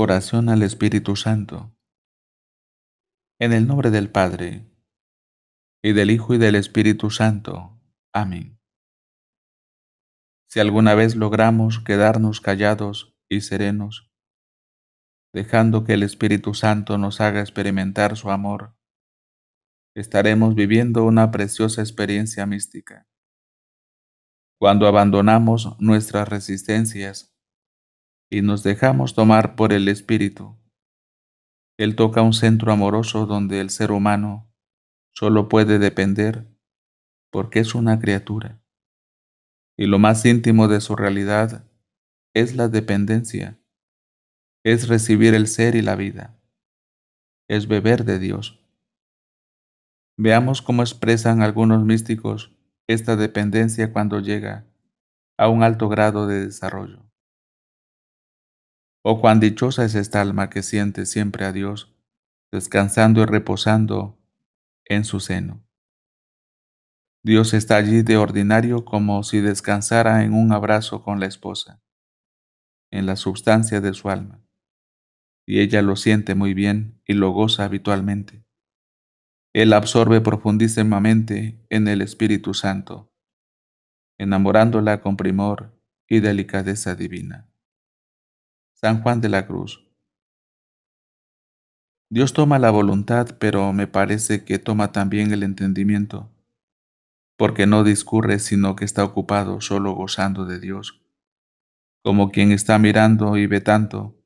Oración al Espíritu Santo. En el nombre del Padre, y del Hijo y del Espíritu Santo. Amén. Si alguna vez logramos quedarnos callados y serenos, dejando que el Espíritu Santo nos haga experimentar su amor, estaremos viviendo una preciosa experiencia mística. Cuando abandonamos nuestras resistencias y nos dejamos tomar por el Espíritu. Él toca un centro amoroso donde el ser humano solo puede depender porque es una criatura. Y lo más íntimo de su realidad es la dependencia, es recibir el ser y la vida, es beber de Dios. Veamos cómo expresan algunos místicos esta dependencia cuando llega a un alto grado de desarrollo. Oh, cuán dichosa es esta alma que siente siempre a Dios, descansando y reposando en su seno. Dios está allí de ordinario como si descansara en un abrazo con la esposa, en la substancia de su alma, y ella lo siente muy bien y lo goza habitualmente. Él absorbe profundísimamente en el Espíritu Santo, enamorándola con primor y delicadeza divina. San Juan de la Cruz. Dios toma la voluntad, pero me parece que toma también el entendimiento, porque no discurre, sino que está ocupado solo gozando de Dios, como quien está mirando y ve tanto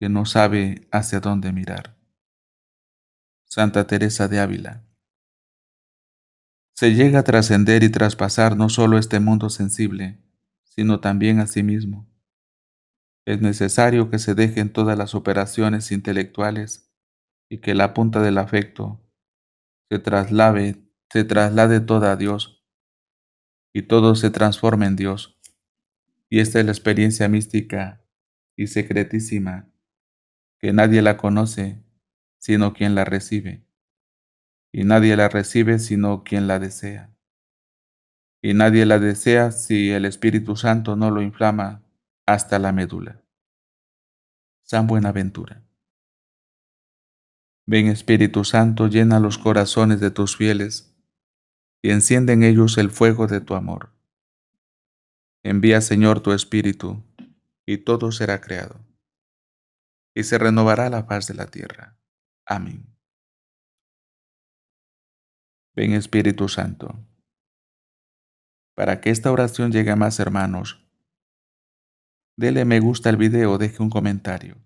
que no sabe hacia dónde mirar. Santa Teresa de Ávila. Se llega a trascender y traspasar no solo este mundo sensible, sino también a sí mismo es necesario que se dejen todas las operaciones intelectuales y que la punta del afecto se traslade, se traslade toda a Dios y todo se transforme en Dios. Y esta es la experiencia mística y secretísima que nadie la conoce sino quien la recibe, y nadie la recibe sino quien la desea, y nadie la desea si el Espíritu Santo no lo inflama hasta la médula. San Buenaventura. Ven Espíritu Santo, llena los corazones de tus fieles y enciende en ellos el fuego de tu amor. Envía Señor tu Espíritu y todo será creado y se renovará la paz de la tierra. Amén. Ven Espíritu Santo. Para que esta oración llegue a más hermanos, Dele me gusta al video, deje un comentario.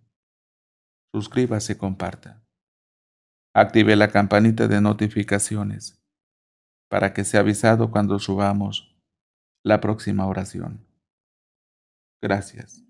Suscríbase y comparta. Active la campanita de notificaciones para que sea avisado cuando subamos la próxima oración. Gracias.